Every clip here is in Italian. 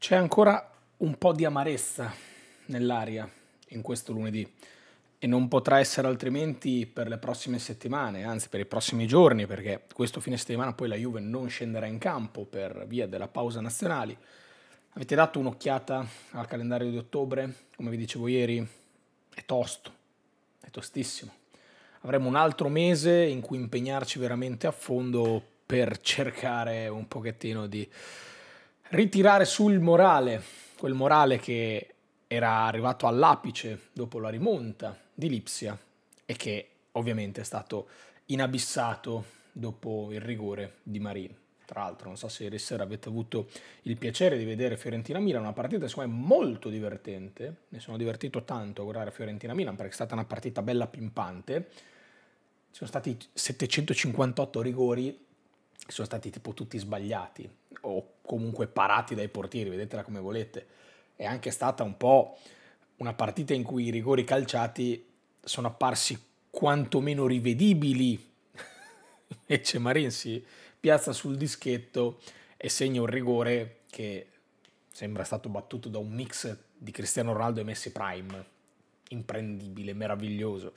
C'è ancora un po' di amarezza nell'aria in questo lunedì e non potrà essere altrimenti per le prossime settimane, anzi per i prossimi giorni, perché questo fine settimana poi la Juve non scenderà in campo per via della pausa nazionale. Avete dato un'occhiata al calendario di ottobre? Come vi dicevo ieri, è tosto, è tostissimo. Avremo un altro mese in cui impegnarci veramente a fondo per cercare un pochettino di ritirare sul morale, quel morale che era arrivato all'apice dopo la rimonta di Lipsia e che ovviamente è stato inabissato dopo il rigore di Marin. Tra l'altro, non so se ieri sera avete avuto il piacere di vedere Fiorentina-Milan, una partita secondo me molto divertente. Mi sono divertito tanto a guardare Fiorentina-Milan perché è stata una partita bella pimpante. Ci sono stati 758 rigori, che sono stati tipo tutti sbagliati o comunque parati dai portieri, vedetela come volete. È anche stata un po' una partita in cui i rigori calciati sono apparsi quantomeno rivedibili. Invece Marin si piazza sul dischetto e segna un rigore che sembra stato battuto da un mix di Cristiano Ronaldo e Messi Prime. Imprendibile, meraviglioso.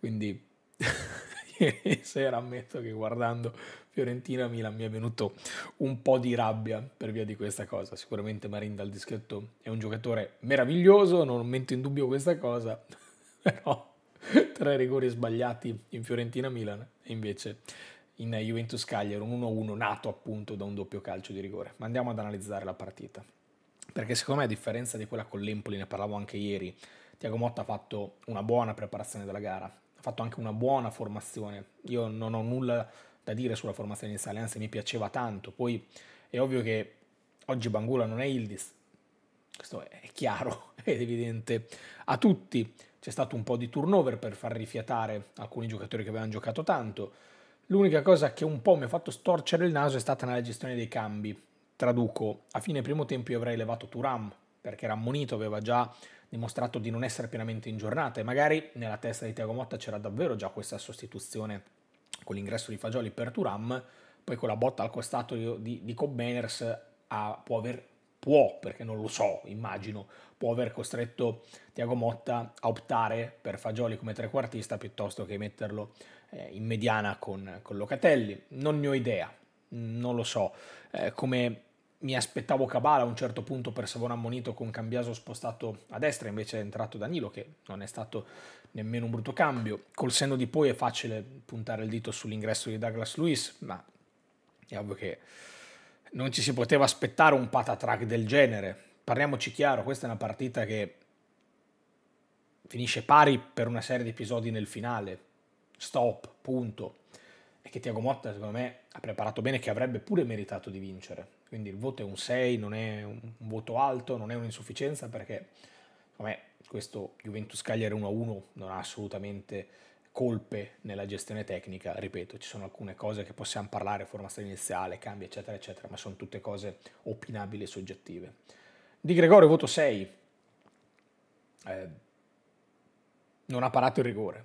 Quindi ieri sera ammetto che guardando Fiorentina-Milan mi è venuto un po' di rabbia per via di questa cosa. Sicuramente Marin dal dischetto è un giocatore meraviglioso, non metto in dubbio questa cosa, però tre rigori sbagliati in Fiorentina-Milan e invece in Juventus Cagliari un 1-1 nato appunto da un doppio calcio di rigore. Ma andiamo ad analizzare la partita. Perché secondo me a differenza di quella con l'Empoli, ne parlavo anche ieri, Tiago Motta ha fatto una buona preparazione della gara, ha fatto anche una buona formazione. Io non ho nulla da dire sulla formazione iniziale, anzi mi piaceva tanto. Poi è ovvio che oggi Bangula non è Ildis, questo è chiaro ed evidente a tutti. C'è stato un po' di turnover per far rifiatare alcuni giocatori che avevano giocato tanto. L'unica cosa che un po' mi ha fatto storcere il naso è stata nella gestione dei cambi. Traduco, a fine primo tempo io avrei levato Turam perché era ammonito, aveva già dimostrato di non essere pienamente in giornata e magari nella testa di Tiago Motta c'era davvero già questa sostituzione con l'ingresso di Fagioli per Turam, poi con la botta al costato di, di Cobb Manners può aver può, perché non lo so, immagino, può aver costretto Tiago Motta a optare per Fagioli come trequartista piuttosto che metterlo eh, in mediana con, con, Locatelli. Non ne ho idea, non lo so. Eh, come mi aspettavo Cabala a un certo punto per Savona ammonito con Cambiaso spostato a destra, invece è entrato Danilo che non è stato nemmeno un brutto cambio. Col senno di poi è facile puntare il dito sull'ingresso di Douglas Luiz, ma è ovvio che non ci si poteva aspettare un patatrack del genere. Parliamoci chiaro, questa è una partita che finisce pari per una serie di episodi nel finale. Stop, punto. E che Tiago Motta, secondo me, ha preparato bene, che avrebbe pure meritato di vincere quindi il voto è un 6, non è un voto alto, non è un'insufficienza perché secondo me questo Juventus Cagliari 1-1 non ha assolutamente colpe nella gestione tecnica, ripeto, ci sono alcune cose che possiamo parlare, formazione iniziale, cambi, eccetera, eccetera, ma sono tutte cose opinabili e soggettive. Di Gregorio voto 6. Eh, non ha parato il rigore,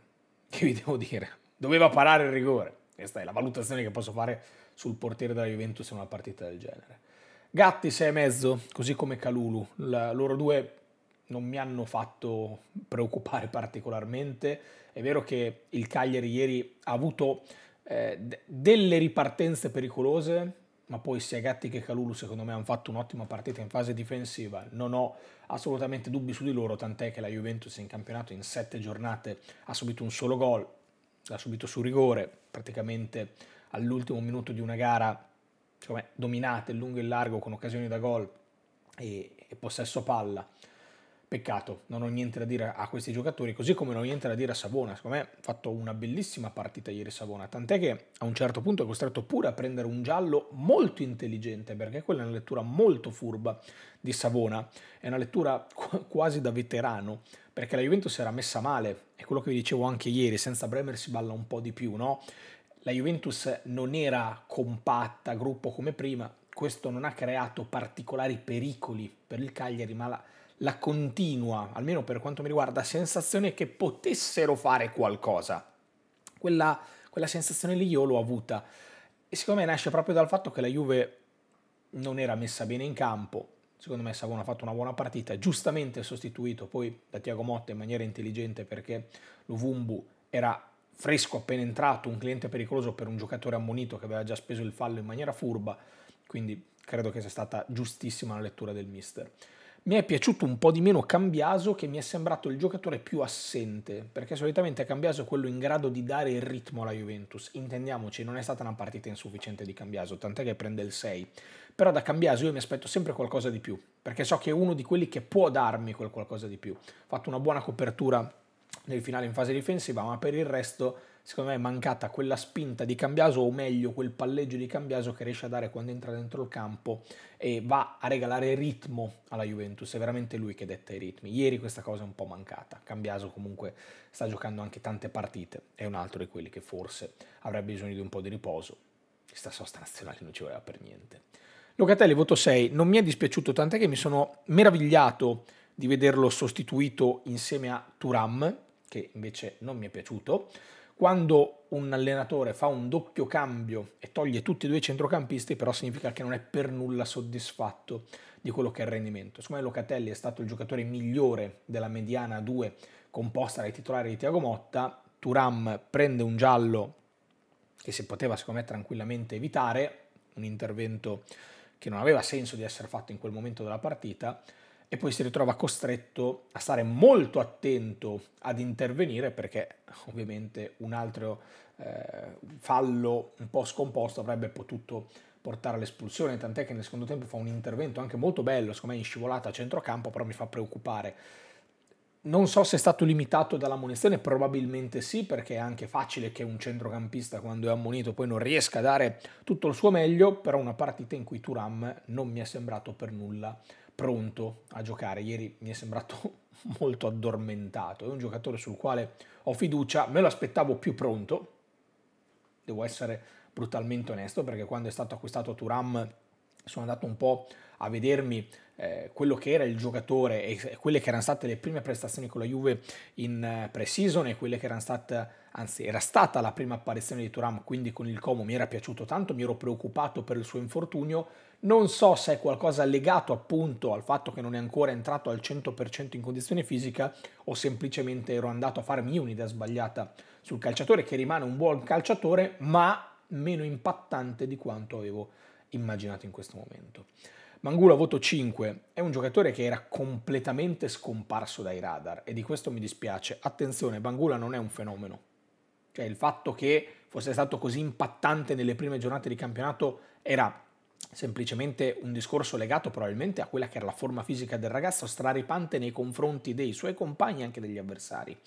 che vi devo dire? Doveva parare il rigore. Questa è la valutazione che posso fare sul portiere della Juventus in una partita del genere. Gatti e mezzo, così come Calulu, la, loro due non mi hanno fatto preoccupare particolarmente. È vero che il Cagliari ieri ha avuto eh, delle ripartenze pericolose, ma poi sia Gatti che Calulu secondo me hanno fatto un'ottima partita in fase difensiva, non ho assolutamente dubbi su di loro, tant'è che la Juventus in campionato in sette giornate ha subito un solo gol, l'ha subito su rigore, praticamente all'ultimo minuto di una gara secondo me, dominata lungo e in largo con occasioni da gol e, e possesso palla. Peccato, non ho niente da dire a questi giocatori, così come non ho niente da dire a Savona. Secondo me ha fatto una bellissima partita ieri Savona, tant'è che a un certo punto è costretto pure a prendere un giallo molto intelligente, perché quella è una lettura molto furba di Savona, è una lettura quasi da veterano, perché la Juventus era messa male, è quello che vi dicevo anche ieri, senza Bremer si balla un po' di più, no? la Juventus non era compatta, gruppo come prima, questo non ha creato particolari pericoli per il Cagliari, ma la, la continua, almeno per quanto mi riguarda, sensazione che potessero fare qualcosa. Quella, quella sensazione lì io l'ho avuta. E secondo me nasce proprio dal fatto che la Juve non era messa bene in campo. Secondo me Savona ha fatto una buona partita, giustamente sostituito poi da Tiago Motta in maniera intelligente perché Luvumbu era fresco appena entrato, un cliente pericoloso per un giocatore ammonito che aveva già speso il fallo in maniera furba, quindi credo che sia stata giustissima la lettura del mister. Mi è piaciuto un po' di meno Cambiaso che mi è sembrato il giocatore più assente, perché solitamente Cambiaso è quello in grado di dare il ritmo alla Juventus. Intendiamoci, non è stata una partita insufficiente di Cambiaso, tant'è che prende il 6. Però da Cambiaso io mi aspetto sempre qualcosa di più, perché so che è uno di quelli che può darmi quel qualcosa di più. Ha fatto una buona copertura nel finale in fase difensiva, ma per il resto secondo me è mancata quella spinta di Cambiaso o meglio quel palleggio di Cambiaso che riesce a dare quando entra dentro il campo e va a regalare ritmo alla Juventus, è veramente lui che detta i ritmi. Ieri questa cosa è un po' mancata, Cambiaso comunque sta giocando anche tante partite, è un altro di quelli che forse avrebbe bisogno di un po' di riposo, questa sosta nazionale non ci voleva per niente. Locatelli, voto 6, non mi è dispiaciuto tant'è che mi sono meravigliato di vederlo sostituito insieme a Turam, che invece non mi è piaciuto. Quando un allenatore fa un doppio cambio e toglie tutti e due i centrocampisti, però significa che non è per nulla soddisfatto di quello che è il rendimento. Secondo me Locatelli è stato il giocatore migliore della mediana 2 composta dai titolari di Tiago Motta. Turam prende un giallo che si poteva secondo me tranquillamente evitare, un intervento che non aveva senso di essere fatto in quel momento della partita e poi si ritrova costretto a stare molto attento ad intervenire perché ovviamente un altro eh, fallo un po' scomposto avrebbe potuto portare all'espulsione, tant'è che nel secondo tempo fa un intervento anche molto bello, secondo me in scivolata a centrocampo, però mi fa preoccupare. Non so se è stato limitato dalla munizione, probabilmente sì, perché è anche facile che un centrocampista quando è ammonito poi non riesca a dare tutto il suo meglio, però una partita in cui Turam non mi è sembrato per nulla pronto a giocare. Ieri mi è sembrato molto addormentato. È un giocatore sul quale ho fiducia, me lo aspettavo più pronto. Devo essere brutalmente onesto perché quando è stato acquistato Turam sono andato un po' a vedermi eh, quello che era il giocatore e quelle che erano state le prime prestazioni con la Juve in eh, pre-season e quelle che erano state, anzi era stata la prima apparizione di Turam, quindi con il Como mi era piaciuto tanto, mi ero preoccupato per il suo infortunio, non so se è qualcosa legato appunto al fatto che non è ancora entrato al 100% in condizione fisica o semplicemente ero andato a farmi un'idea sbagliata sul calciatore che rimane un buon calciatore ma meno impattante di quanto avevo immaginato in questo momento. Mangulo voto 5 è un giocatore che era completamente scomparso dai radar e di questo mi dispiace. Attenzione, Bangula non è un fenomeno. Cioè il fatto che fosse stato così impattante nelle prime giornate di campionato era semplicemente un discorso legato probabilmente a quella che era la forma fisica del ragazzo straripante nei confronti dei suoi compagni e anche degli avversari.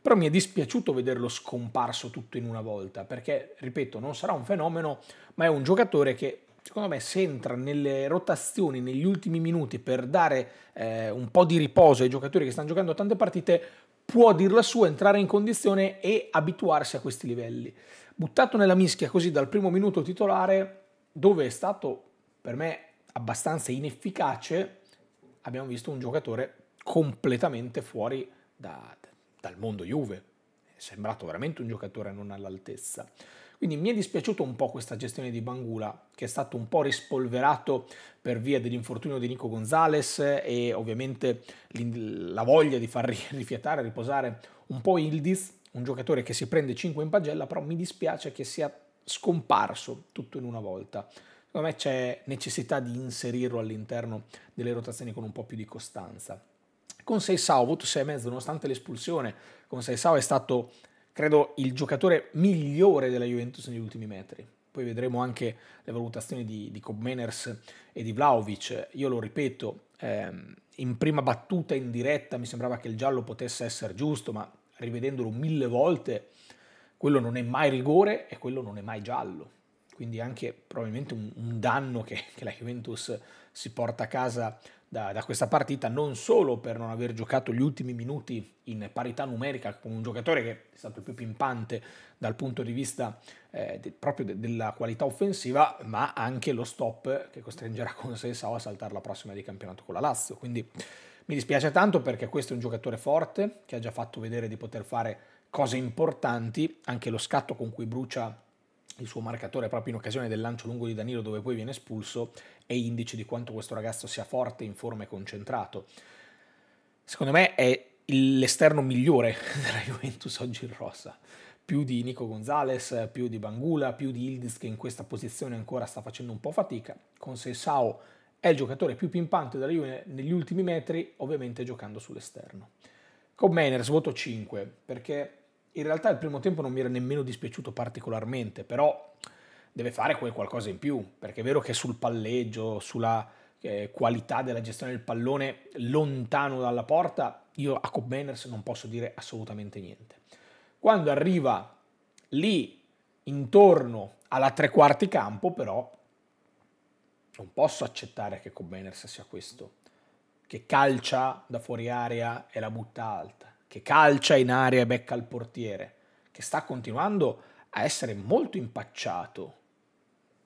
Però mi è dispiaciuto vederlo scomparso tutto in una volta, perché, ripeto, non sarà un fenomeno, ma è un giocatore che secondo me se entra nelle rotazioni negli ultimi minuti per dare eh, un po' di riposo ai giocatori che stanno giocando tante partite, può dirla sua, entrare in condizione e abituarsi a questi livelli. Buttato nella mischia così dal primo minuto titolare, dove è stato per me abbastanza inefficace, abbiamo visto un giocatore completamente fuori da, dal mondo Juve. È sembrato veramente un giocatore non all'altezza. Quindi mi è dispiaciuto un po' questa gestione di Bangula, che è stato un po' rispolverato per via dell'infortunio di Nico Gonzalez e ovviamente la voglia di far rifiatare, riposare un po' Ildiz, un giocatore che si prende 5 in pagella, però mi dispiace che sia scomparso tutto in una volta. Secondo me c'è necessità di inserirlo all'interno delle rotazioni con un po' più di costanza. Con 6 Seisao, voto mezzo, nonostante l'espulsione, con Seisao è stato credo il giocatore migliore della Juventus negli ultimi metri. Poi vedremo anche le valutazioni di, di Kobmeners e di Vlaovic. Io lo ripeto, ehm, in prima battuta in diretta mi sembrava che il giallo potesse essere giusto, ma rivedendolo mille volte, quello non è mai rigore e quello non è mai giallo. Quindi anche probabilmente un, un danno che, che la Juventus si porta a casa da, da, questa partita, non solo per non aver giocato gli ultimi minuti in parità numerica con un giocatore che è stato più pimpante dal punto di vista eh, de, proprio de, della qualità offensiva, ma anche lo stop che costringerà Consensao a saltare la prossima di campionato con la Lazio. Quindi mi dispiace tanto perché questo è un giocatore forte che ha già fatto vedere di poter fare cose importanti, anche lo scatto con cui brucia il suo marcatore proprio in occasione del lancio lungo di Danilo dove poi viene espulso è indice di quanto questo ragazzo sia forte, in forma e concentrato. Secondo me è l'esterno migliore della Juventus oggi in rossa, più di Nico Gonzalez, più di Bangula, più di Ildiz che in questa posizione ancora sta facendo un po' fatica, con Sensao è il giocatore più pimpante della Juve negli ultimi metri, ovviamente giocando sull'esterno. Con Meners voto 5 perché in realtà il primo tempo non mi era nemmeno dispiaciuto particolarmente, però deve fare quel qualcosa in più, perché è vero che sul palleggio, sulla eh, qualità della gestione del pallone lontano dalla porta, io a Cobb Manners non posso dire assolutamente niente. Quando arriva lì intorno alla tre quarti campo, però, non posso accettare che Cobb Manners sia questo, che calcia da fuori area e la butta alta che calcia in aria e becca il portiere, che sta continuando a essere molto impacciato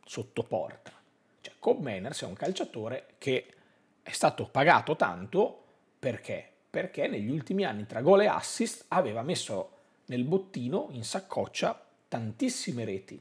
sotto porta. Cioè, Cobb Manners è un calciatore che è stato pagato tanto perché? Perché negli ultimi anni tra gol e assist aveva messo nel bottino, in saccoccia, tantissime reti.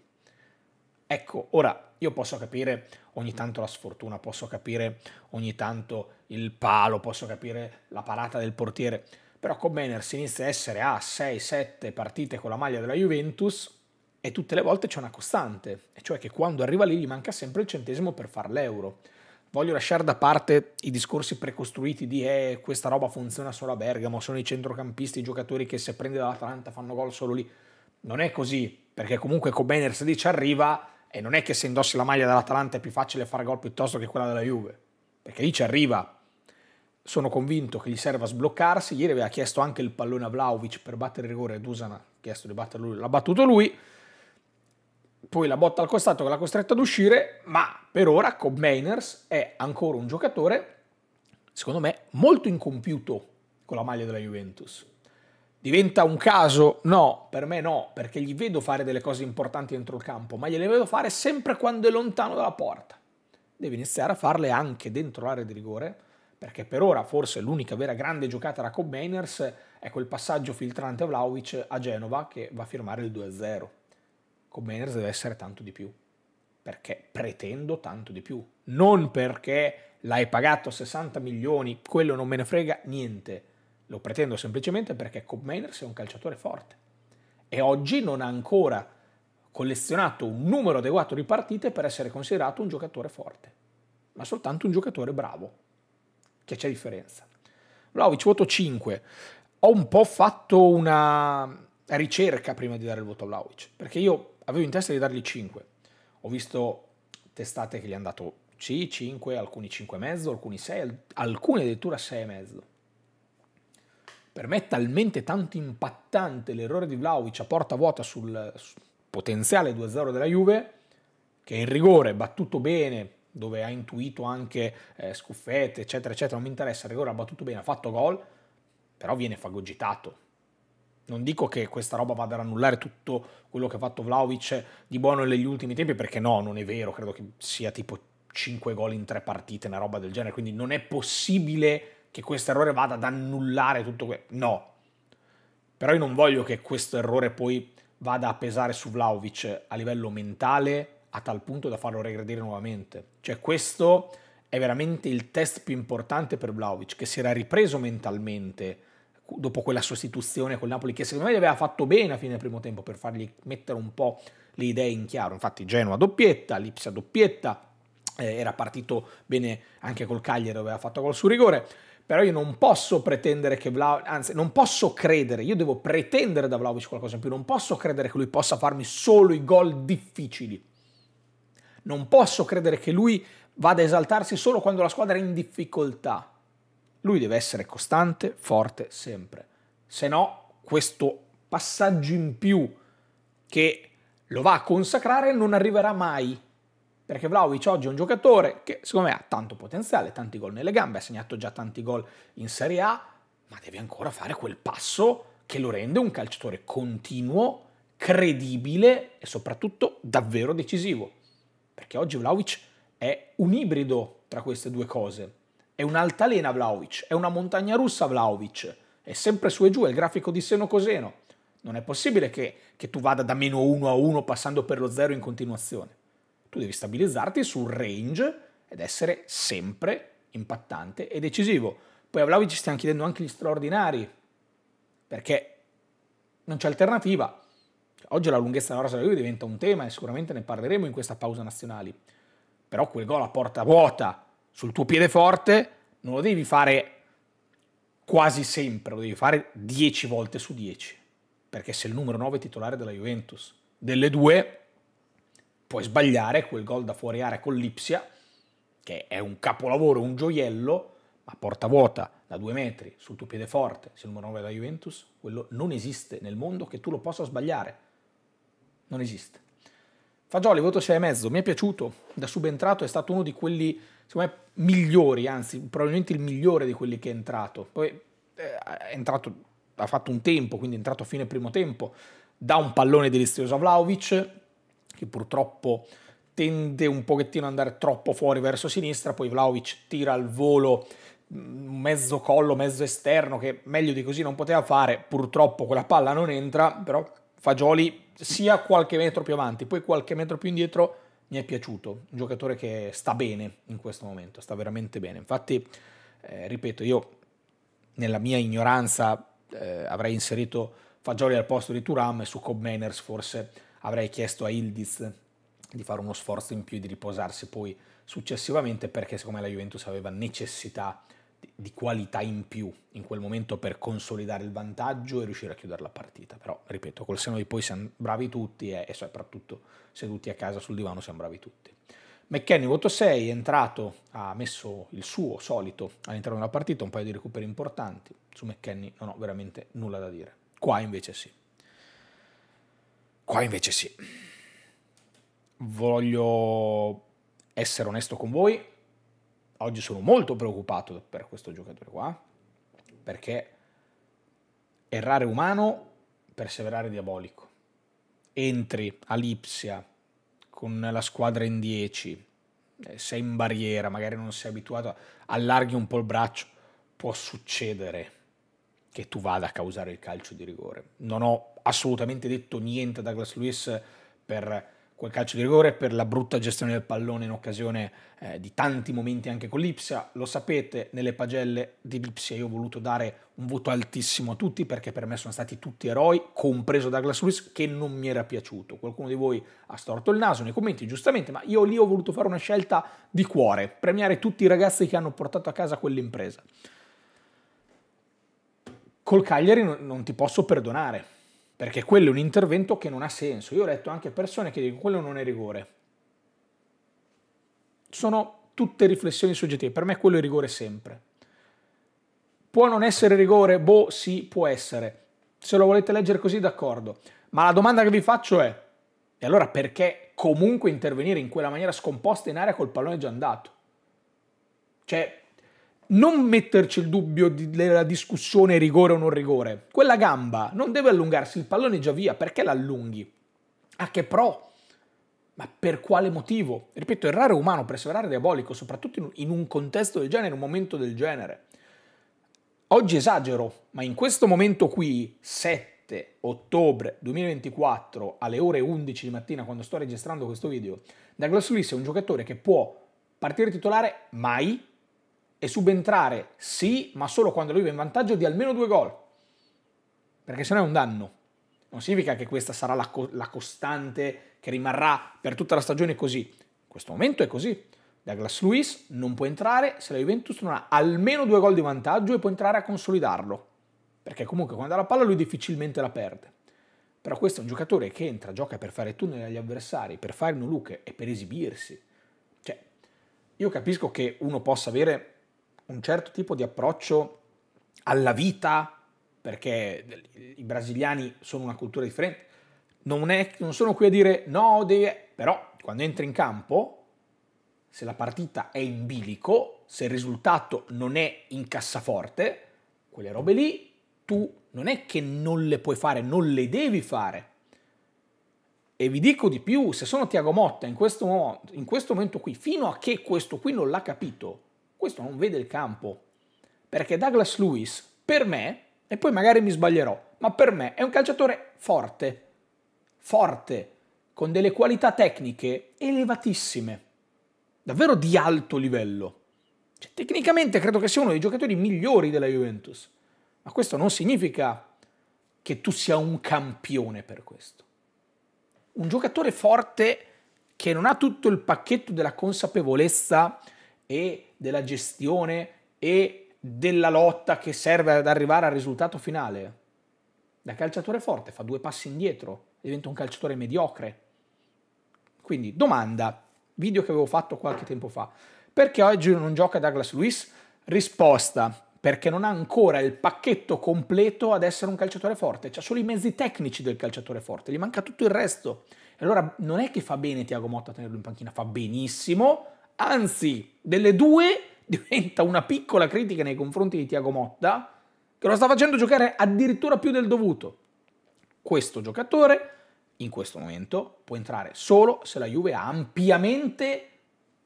Ecco, ora io posso capire ogni tanto la sfortuna, posso capire ogni tanto il palo, posso capire la parata del portiere, però con si inizia a essere a 6-7 partite con la maglia della Juventus e tutte le volte c'è una costante, e cioè che quando arriva lì gli manca sempre il centesimo per far l'euro. Voglio lasciare da parte i discorsi precostruiti di eh, questa roba funziona solo a Bergamo, sono i centrocampisti, i giocatori che se prende dall'Atalanta fanno gol solo lì. Non è così, perché comunque Cobener se ci arriva e non è che se indossi la maglia dell'Atalanta è più facile fare gol piuttosto che quella della Juve, perché lì ci arriva, sono convinto che gli serva sbloccarsi. Ieri aveva chiesto anche il pallone a Vlaovic per battere il rigore, Dusan ha chiesto di batterlo lui, l'ha battuto lui. Poi la botta al costato che l'ha costretto ad uscire, ma per ora Cobb Mainers è ancora un giocatore, secondo me, molto incompiuto con la maglia della Juventus. Diventa un caso? No, per me no, perché gli vedo fare delle cose importanti dentro il campo, ma gliele vedo fare sempre quando è lontano dalla porta. Deve iniziare a farle anche dentro l'area di rigore, perché per ora forse l'unica vera grande giocata da Cobb Mainers è quel passaggio filtrante a Vlaovic a Genova che va a firmare il 2-0. Cobb Mainers deve essere tanto di più, perché pretendo tanto di più, non perché l'hai pagato 60 milioni, quello non me ne frega niente, lo pretendo semplicemente perché Cobb Mainers è un calciatore forte e oggi non ha ancora collezionato un numero adeguato di partite per essere considerato un giocatore forte, ma soltanto un giocatore bravo che c'è differenza. Vlaovic voto 5. Ho un po' fatto una ricerca prima di dare il voto a Vlaovic, perché io avevo in testa di dargli 5. Ho visto testate che gli hanno dato C, 5, alcuni 5,5, alcuni 6, alcuni addirittura 6,5. Per me è talmente tanto impattante l'errore di Vlaovic a porta vuota sul potenziale 2-0 della Juve, che il rigore battuto bene, dove ha intuito anche eh, scuffette, eccetera, eccetera, non mi interessa, Rigore ha battuto bene, ha fatto gol, però viene fagogitato. Non dico che questa roba vada ad annullare tutto quello che ha fatto Vlaovic di buono negli ultimi tempi, perché no, non è vero, credo che sia tipo 5 gol in 3 partite, una roba del genere, quindi non è possibile che questo errore vada ad annullare tutto questo, no. Però io non voglio che questo errore poi vada a pesare su Vlaovic a livello mentale, a tal punto da farlo regredire nuovamente. Cioè questo è veramente il test più importante per Vlaovic, che si era ripreso mentalmente dopo quella sostituzione con Napoli, che secondo me gli aveva fatto bene a fine primo tempo per fargli mettere un po' le idee in chiaro. Infatti Genoa doppietta, Lipsia doppietta, eh, era partito bene anche col Cagliari dove aveva fatto gol su rigore. Però io non posso pretendere che Vlaovic, anzi non posso credere, io devo pretendere da Vlaovic qualcosa in più, non posso credere che lui possa farmi solo i gol difficili non posso credere che lui vada a esaltarsi solo quando la squadra è in difficoltà. Lui deve essere costante, forte, sempre. Se no, questo passaggio in più che lo va a consacrare non arriverà mai. Perché Vlaovic oggi è un giocatore che secondo me ha tanto potenziale, tanti gol nelle gambe, ha segnato già tanti gol in Serie A, ma deve ancora fare quel passo che lo rende un calciatore continuo, credibile e soprattutto davvero decisivo. Perché oggi Vlaovic è un ibrido tra queste due cose. È un'altalena Vlaovic, è una montagna russa Vlaovic, è sempre su e giù, è il grafico di seno coseno. Non è possibile che, che tu vada da meno 1 a 1 passando per lo 0 in continuazione. Tu devi stabilizzarti sul range ed essere sempre impattante e decisivo. Poi a Vlaovic stiamo chiedendo anche gli straordinari, perché non c'è alternativa. Oggi la lunghezza della rosa della dell'Uve diventa un tema e sicuramente ne parleremo in questa pausa nazionali. Però quel gol a porta vuota sul tuo piede forte non lo devi fare quasi sempre, lo devi fare 10 volte su 10. Perché se il numero 9 è titolare della Juventus, delle due puoi sbagliare quel gol da fuori area con l'Ipsia, che è un capolavoro, un gioiello, ma porta vuota da due metri sul tuo piede forte, se il numero 9 è la Juventus, quello non esiste nel mondo che tu lo possa sbagliare non esiste. Fagioli, voto 6 e mezzo, mi è piaciuto, da subentrato è stato uno di quelli, secondo me, migliori, anzi probabilmente il migliore di quelli che è entrato. Poi eh, è entrato, ha fatto un tempo, quindi è entrato a fine primo tempo, da un pallone delizioso a Vlaovic, che purtroppo tende un pochettino ad andare troppo fuori verso sinistra, poi Vlaovic tira al volo mm, mezzo collo, mezzo esterno, che meglio di così non poteva fare, purtroppo quella palla non entra, però Fagioli sia qualche metro più avanti, poi qualche metro più indietro, mi è piaciuto. Un giocatore che sta bene in questo momento, sta veramente bene. Infatti, eh, ripeto, io nella mia ignoranza eh, avrei inserito Fagioli al posto di Turam e su Cobb Manners forse avrei chiesto a Ildiz di fare uno sforzo in più e di riposarsi poi successivamente perché secondo me la Juventus aveva necessità di di qualità in più in quel momento per consolidare il vantaggio e riuscire a chiudere la partita. Però, ripeto, col seno di poi siamo bravi tutti e, e soprattutto seduti a casa sul divano siamo bravi tutti. McKenny voto 6, è entrato, ha messo il suo solito all'interno della partita, un paio di recuperi importanti. Su McKenny non ho veramente nulla da dire. Qua invece sì. Qua invece sì. Voglio essere onesto con voi, oggi sono molto preoccupato per questo giocatore qua, perché errare umano, perseverare diabolico. Entri a Lipsia con la squadra in 10, eh, sei in barriera, magari non sei abituato, allarghi un po' il braccio, può succedere che tu vada a causare il calcio di rigore. Non ho assolutamente detto niente a Douglas Lewis per quel calcio di rigore per la brutta gestione del pallone in occasione eh, di tanti momenti anche con l'Ipsia. Lo sapete, nelle pagelle di Lipsia io ho voluto dare un voto altissimo a tutti perché per me sono stati tutti eroi, compreso Douglas Luiz, che non mi era piaciuto. Qualcuno di voi ha storto il naso nei commenti, giustamente, ma io lì ho voluto fare una scelta di cuore, premiare tutti i ragazzi che hanno portato a casa quell'impresa. Col Cagliari non ti posso perdonare perché quello è un intervento che non ha senso. Io ho letto anche persone che dicono quello non è rigore. Sono tutte riflessioni soggettive, per me quello è rigore sempre. Può non essere rigore? Boh, sì, può essere. Se lo volete leggere così, d'accordo. Ma la domanda che vi faccio è, e allora perché comunque intervenire in quella maniera scomposta in aria col pallone già andato? Cioè, non metterci il dubbio della discussione rigore o non rigore. Quella gamba non deve allungarsi, il pallone è già via, perché l'allunghi? A che pro? Ma per quale motivo? Ripeto, errare è umano, perseverare è diabolico, soprattutto in un contesto del genere, in un momento del genere. Oggi esagero, ma in questo momento qui, 7 ottobre 2024, alle ore 11 di mattina, quando sto registrando questo video, Douglas Luis è un giocatore che può partire titolare mai, e subentrare sì, ma solo quando lui va in vantaggio di almeno due gol. Perché se no è un danno. Non significa che questa sarà la, co- la costante che rimarrà per tutta la stagione così. In questo momento è così. Douglas Luis non può entrare se la Juventus non ha almeno due gol di vantaggio e può entrare a consolidarlo. Perché comunque quando ha la palla lui difficilmente la perde. Però questo è un giocatore che entra, gioca per fare tunnel agli avversari, per fare nulluk e per esibirsi. Cioè, io capisco che uno possa avere un certo tipo di approccio alla vita, perché i brasiliani sono una cultura differente, non, è, non sono qui a dire no, devi... però quando entri in campo, se la partita è in bilico, se il risultato non è in cassaforte, quelle robe lì tu non è che non le puoi fare, non le devi fare. E vi dico di più, se sono Tiago Motta in questo, momento, in questo momento qui, fino a che questo qui non l'ha capito, questo non vede il campo. Perché Douglas Lewis, per me, e poi magari mi sbaglierò, ma per me è un calciatore forte, forte, con delle qualità tecniche elevatissime, davvero di alto livello. Cioè, tecnicamente credo che sia uno dei giocatori migliori della Juventus, ma questo non significa che tu sia un campione per questo. Un giocatore forte che non ha tutto il pacchetto della consapevolezza e della gestione e della lotta che serve ad arrivare al risultato finale. Da calciatore forte fa due passi indietro, diventa un calciatore mediocre. Quindi domanda, video che avevo fatto qualche tempo fa, perché oggi non gioca Douglas Luis? Risposta, perché non ha ancora il pacchetto completo ad essere un calciatore forte, ha solo i mezzi tecnici del calciatore forte, gli manca tutto il resto. E allora non è che fa bene Tiago Motta a tenerlo in panchina, fa benissimo, anzi delle due diventa una piccola critica nei confronti di Tiago Motta, che lo sta facendo giocare addirittura più del dovuto. Questo giocatore in questo momento può entrare solo se la Juve ha ampiamente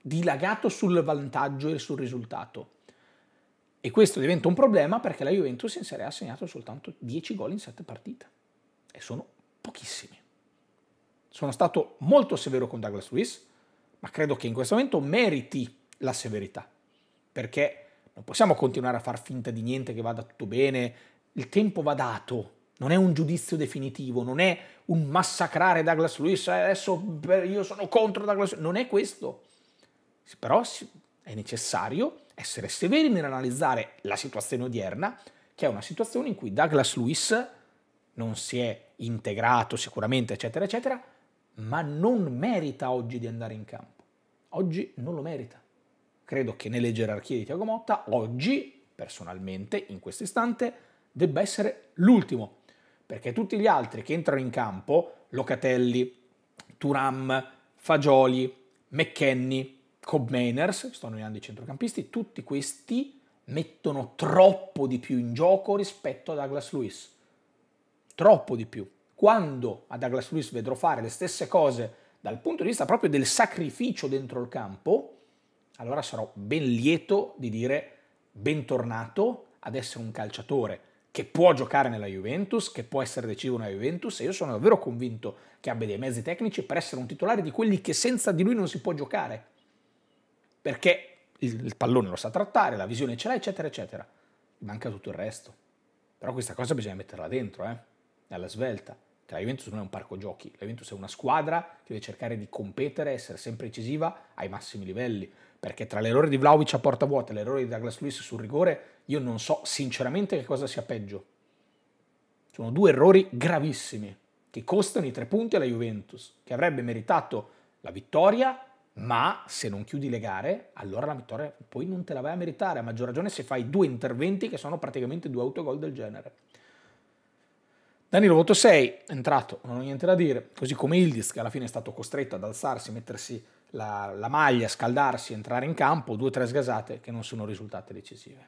dilagato sul vantaggio e sul risultato. E questo diventa un problema perché la Juventus in Serie A ha segnato soltanto 10 gol in 7 partite. E sono pochissimi. Sono stato molto severo con Douglas Luiz, ma credo che in questo momento meriti la severità, perché non possiamo continuare a far finta di niente che vada tutto bene, il tempo va dato, non è un giudizio definitivo, non è un massacrare Douglas Lewis, eh, adesso io sono contro Douglas Lewis, non è questo. Però è necessario essere severi nell'analizzare la situazione odierna, che è una situazione in cui Douglas Lewis non si è integrato sicuramente, eccetera, eccetera, ma non merita oggi di andare in campo. Oggi non lo merita. Credo che nelle gerarchie di Tiago Motta, oggi, personalmente, in questo istante, debba essere l'ultimo. Perché tutti gli altri che entrano in campo, Locatelli, Turam, Fagioli, McKenny, Cobb Mainers, sto nominando i centrocampisti, tutti questi mettono troppo di più in gioco rispetto a Douglas Lewis. Troppo di più quando a Douglas Luiz vedrò fare le stesse cose dal punto di vista proprio del sacrificio dentro il campo, allora sarò ben lieto di dire bentornato ad essere un calciatore che può giocare nella Juventus, che può essere decisivo nella Juventus e io sono davvero convinto che abbia dei mezzi tecnici per essere un titolare di quelli che senza di lui non si può giocare. Perché il, il pallone lo sa trattare, la visione ce l'ha, eccetera, eccetera. Manca tutto il resto. Però questa cosa bisogna metterla dentro, eh? Alla svelta. Cioè, la Juventus non è un parco giochi, la Juventus è una squadra che deve cercare di competere, essere sempre incisiva ai massimi livelli, perché tra l'errore di Vlaovic a porta vuota e l'errore di Douglas Luiz sul rigore, io non so sinceramente che cosa sia peggio. Sono due errori gravissimi che costano i tre punti alla Juventus, che avrebbe meritato la vittoria, ma se non chiudi le gare, allora la vittoria poi non te la vai a meritare, a maggior ragione se fai due interventi che sono praticamente due autogol del genere. Danilo voto 6, è entrato, non ho niente da dire, così come Ildiz che alla fine è stato costretto ad alzarsi, mettersi la, la maglia, scaldarsi, entrare in campo, due o tre sgasate che non sono risultate decisive.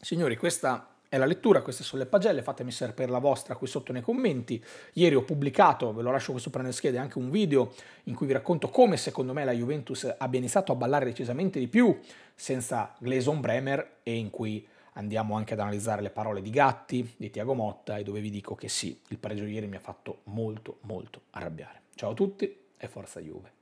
Signori, questa è la lettura, queste sono le pagelle, fatemi sapere la vostra qui sotto nei commenti. Ieri ho pubblicato, ve lo lascio qui sopra nelle schede, anche un video in cui vi racconto come secondo me la Juventus abbia iniziato a ballare decisamente di più senza Gleison Bremer e in cui andiamo anche ad analizzare le parole di Gatti, di Tiago Motta e dove vi dico che sì, il pareggio ieri mi ha fatto molto molto arrabbiare. Ciao a tutti e forza Juve.